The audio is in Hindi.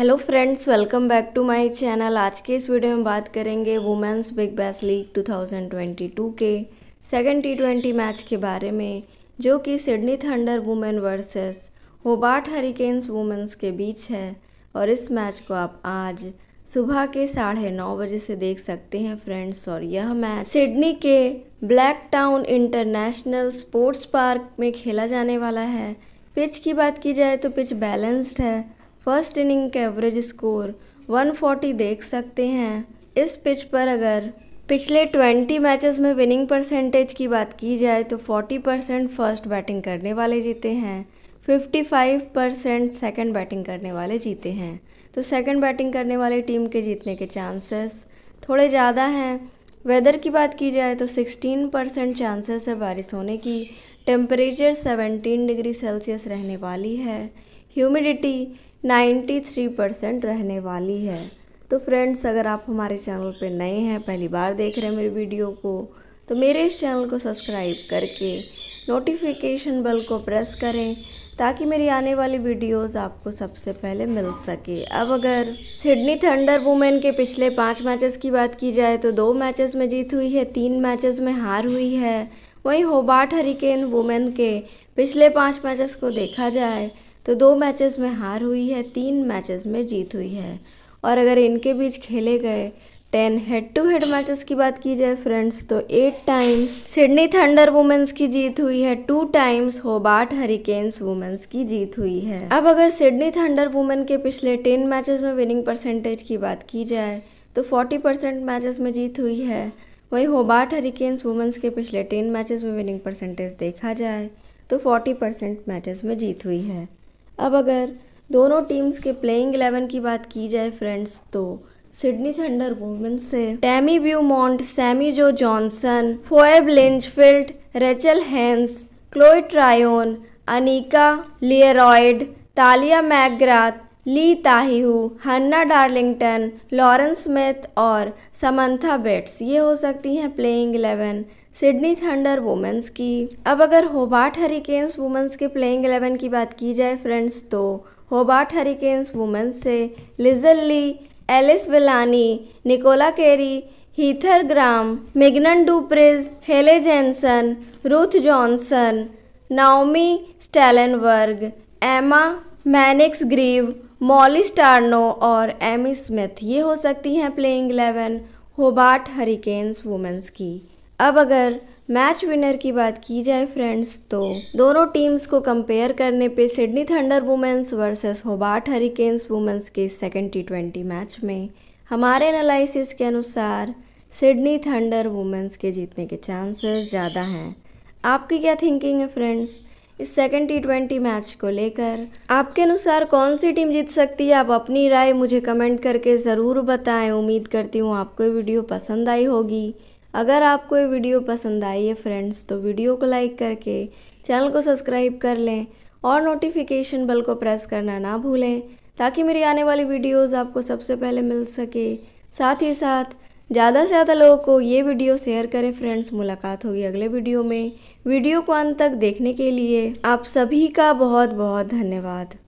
hello friends welcome back to my channel आज के इस वीडियो में बात करेंगे वुमेंस बिग बैस लीग 2022 के सेकंड टी मैच के बारे में जो कि Sydney Thunder women versus Hobart Hurricanes women's के बीच है और इस मैच को आप आज सुबह के साढ़े नौ बजे से देख सकते हैं फ्रेंड्स और यह मैच सिडनी के Blacktown International Sports Park में खेला जाने वाला है पिच की बात की जाए तो पिच बैलेंस्ड है फर्स्ट इनिंग के एवरेज स्कोर 140 देख सकते हैं इस पिच पर अगर पिछले 20 मैचेस में विनिंग परसेंटेज की बात की जाए तो 40 परसेंट फर्स्ट बैटिंग करने वाले जीते हैं 55 परसेंट सेकेंड बैटिंग करने वाले जीते हैं तो सेकेंड बैटिंग करने वाले टीम के जीतने के चांसेस थोड़े ज़्यादा हैं वेदर की बात की जाए तो 16 परसेंट चांसेस है बारिश होने की टेम्परेचर 17 डिग्री सेल्सियस रहने वाली है ह्यूमिडिटी 93 परसेंट रहने वाली है तो फ्रेंड्स अगर आप हमारे चैनल पर नए हैं पहली बार देख रहे हैं मेरे वीडियो को तो मेरे इस चैनल को सब्सक्राइब करके नोटिफिकेशन बेल को प्रेस करें ताकि मेरी आने वाली वीडियोस आपको सबसे पहले मिल सके अब अगर सिडनी थंडर वुमेन के पिछले पाँच मैचेस की बात की जाए तो दो मैचेस में जीत हुई है तीन मैचेस में हार हुई है वहीं होबार्ट हरिकेन वुमेन के पिछले पाँच मैचेस को देखा जाए तो दो मैचेस में हार हुई है तीन मैचेस में जीत हुई है और अगर इनके बीच खेले गए ten head to head matches की बात की जाए फ्रेंड्स तो eight times Sydney Thunder women's की जीत हुई है two times Hobart Hurricanes women's की जीत हुई है अब अगर सिडनी थंडर वुमेन के पिछले टेन मैचेस में विनिंग परसेंटेज की बात की जाए तो फोर्टी परसेंट मैचेस में जीत हुई है वहीं होबार्ट हरिकेन्स वुमेंस के पिछले टेन मैचेस में विनिंग परसेंटेज देखा जाए तो फोर्टी परसेंट मैचेस में जीत हुई है अब अगर दोनों टीम्स के प्लेइंग इलेवन की बात की जाए फ्रेंड्स तो सिडनी थंडर वुमेन्स से Tammy Beaumont Sammy Jo Johnson Phoebe Litchfield Rachel Haynes Chloe Tryon Anika Learoyd Tahlia McGrath Lea Tahuhu Hannah Darlington Lauren Smith और समंथा बेट्स ये हो सकती हैं playing eleven Sydney Thunder women's की अब अगर होबार्ट हरिकेन्स वुमेंस के प्लेइंग इलेवन की बात की जाए फ्रेंड्स तो होबार्ट हरिकेन्स वुमेंस से Lizelle Lee Elyse Villani Nicola Carey Heather Graham मिगनन डुप्रिज Hayley Jensen Ruth Johnston Naomi Stalenberg Emma Manix grieve Molly स्टार्नो और एमी स्मिथ ये हो सकती हैं playing eleven Hobart Hurricanes women's की अब अगर मैच विनर की बात की जाए फ्रेंड्स तो दोनों टीम्स को कंपेयर करने पे Sydney Thunder women's versus Hobart Hurricanes women's के सेकेंड टी ट्वेंटी मैच में हमारे एनालिसिस के अनुसार सिडनी थंडर वुमेंस के जीतने के चांसेस ज़्यादा हैं आपकी क्या थिंकिंग है फ्रेंड्स इस सेकेंड टी ट्वेंटी मैच को लेकर आपके अनुसार कौन सी टीम जीत सकती है आप अपनी राय मुझे कमेंट करके ज़रूर बताएं उम्मीद करती हूँ आपको ये वीडियो पसंद आई होगी अगर आपको ये वीडियो पसंद आई है फ्रेंड्स तो वीडियो को लाइक करके चैनल को सब्सक्राइब कर लें और नोटिफिकेशन बेल को प्रेस करना ना भूलें ताकि मेरी आने वाली वीडियोज़ आपको सबसे पहले मिल सके साथ ही साथ ज़्यादा से ज़्यादा लोगों को ये वीडियो शेयर करें फ्रेंड्स मुलाकात होगी अगले वीडियो में वीडियो को अंत तक देखने के लिए आप सभी का बहुत बहुत धन्यवाद